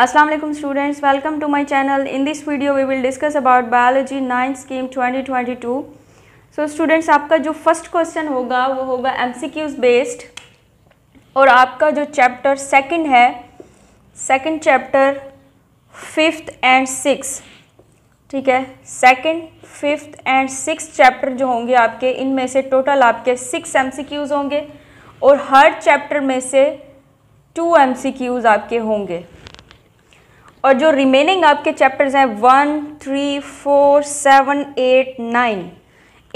Aslam students welcome to my channel in this video we will discuss about biology nine scheme 2022. So so students आपका जो first question होगा वो होगा M based और आपका जो चैप्टर सेकेंड है second chapter fifth and six ठीक है second fifth and six chapter जो होंगे आपके इनमें से टोटल आपके सिक्स एम होंगे और हर चैप्टर में से टू एम आपके होंगे और जो रिमेनिंग आपके चैप्टर्स हैं one three four seven eight nine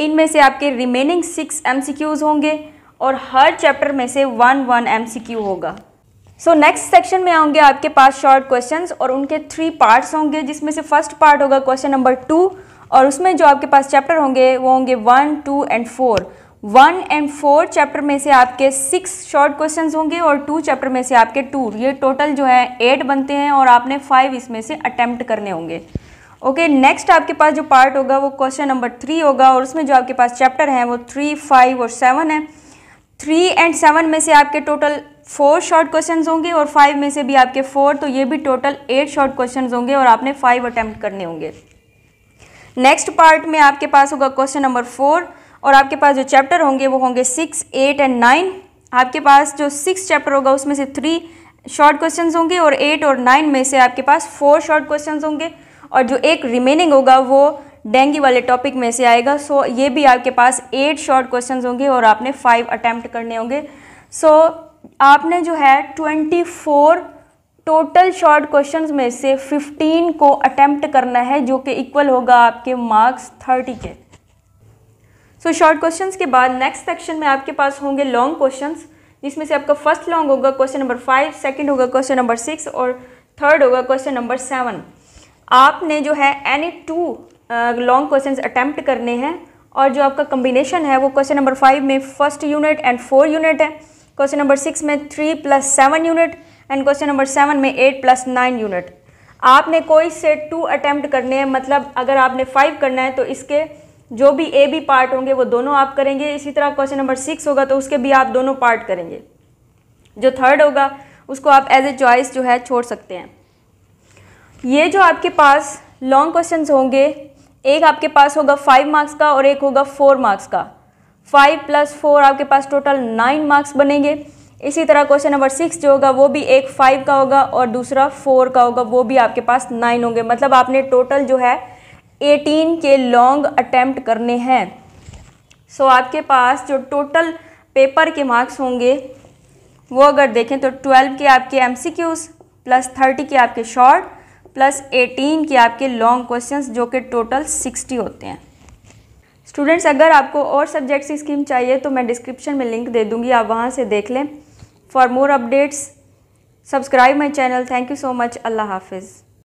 इनमें से आपके रिमेनिंग सिक्स एमसीक्यूज होंगे और हर चैप्टर में से वन वन एमसीक्यू होगा सो नेक्स्ट सेक्शन में आऊँगे आपके पास शॉर्ट क्वेश्चंस और उनके थ्री पार्ट्स होंगे जिसमें से फर्स्ट पार्ट होगा क्वेश्चन नंबर टू और उसमें जो आपके पास चैप्टर होंगे वो होंगे one two and four one and four chapter में से आपके सिक्स शॉर्ट क्वेश्चंस होंगे और टू चैप्टर में से आपके टू ये टोटल जो है एट बनते हैं और आपने फाइव इसमें से अटैम्प्ट करने होंगे ओके okay, नेक्स्ट आपके पास जो पार्ट होगा वो क्वेश्चन नंबर थ्री होगा और उसमें जो आपके पास चैप्टर हैं वो थ्री फाइव और सेवन है थ्री एंड सेवन में से आपके टोटल फोर शॉर्ट क्वेश्चन होंगे और फाइव में से भी आपके फोर तो ये भी टोटल एट शॉर्ट क्वेश्चन होंगे और आपने फाइव अटैम्प्ट करने होंगे नेक्स्ट पार्ट में आपके पास होगा क्वेश्चन नंबर फोर और आपके पास जो चैप्टर होंगे वो होंगे सिक्स एट एंड नाइन आपके पास जो सिक्स चैप्टर होगा उसमें से थ्री शॉर्ट क्वेश्चंस होंगे और एट और नाइन में से आपके पास फोर शॉर्ट क्वेश्चंस होंगे और जो एक रिमेनिंग होगा वो डेंगी वाले टॉपिक में से आएगा सो so, ये भी आपके पास एट शॉर्ट क्वेश्चंस होंगे और आपने फाइव अटैम्प्ट करने होंगे सो so, आपने जो है twenty four total short question में से फिफ्टीन को अटैम्प्ट करना है जो कि इक्वल होगा आपके मार्क्स थर्टी के सो शॉर्ट क्वेश्चंस के बाद नेक्स्ट सेक्शन में आपके पास होंगे लॉन्ग क्वेश्चंस जिसमें से आपका फर्स्ट लॉन्ग होगा क्वेश्चन नंबर फाइव सेकंड होगा क्वेश्चन नंबर सिक्स और थर्ड होगा क्वेश्चन नंबर सेवन आपने जो है any two long question attempt करने हैं और जो आपका कम्बिनेशन है वो क्वेश्चन नंबर फाइव में first unit and four unit है क्वेश्चन नंबर सिक्स में three plus seven unit and question number seven में एट प्लस नाइन यूनिट आपने कोई से टू अटैम्प्ट करने हैं मतलब अगर आपने फाइव करना है तो इसके जो भी ए बी पार्ट होंगे वो दोनों आप करेंगे इसी तरह क्वेश्चन नंबर सिक्स होगा तो उसके भी आप दोनों पार्ट करेंगे जो थर्ड होगा उसको आप एज ए चॉइस जो है छोड़ सकते हैं ये जो आपके पास लॉन्ग क्वेश्चन होंगे एक आपके पास होगा फाइव मार्क्स का और एक होगा फोर मार्क्स का फाइव प्लस फोर आपके पास टोटल नाइन मार्क्स बनेंगे इसी तरह क्वेश्चन नंबर सिक्स जो होगा वो भी एक फाइव का होगा और दूसरा फोर का होगा वो भी आपके पास नाइन होंगे मतलब आपने टोटल जो है 18 के लॉन्ग अटैम्प्ट करने हैं सो so, आपके पास जो टोटल पेपर के मार्क्स होंगे वो अगर देखें तो 12 के आपके एम प्लस 30 के आपके शॉर्ट प्लस 18 के आपके लॉन्ग क्वेश्चंस जो कि टोटल 60 होते हैं स्टूडेंट्स अगर आपको और सब्जेक्ट्स की स्कीम चाहिए तो मैं डिस्क्रिप्शन में लिंक दे दूँगी आप वहाँ से देख लें for more updates subscribe my channel thank you so much Allah हाफिज़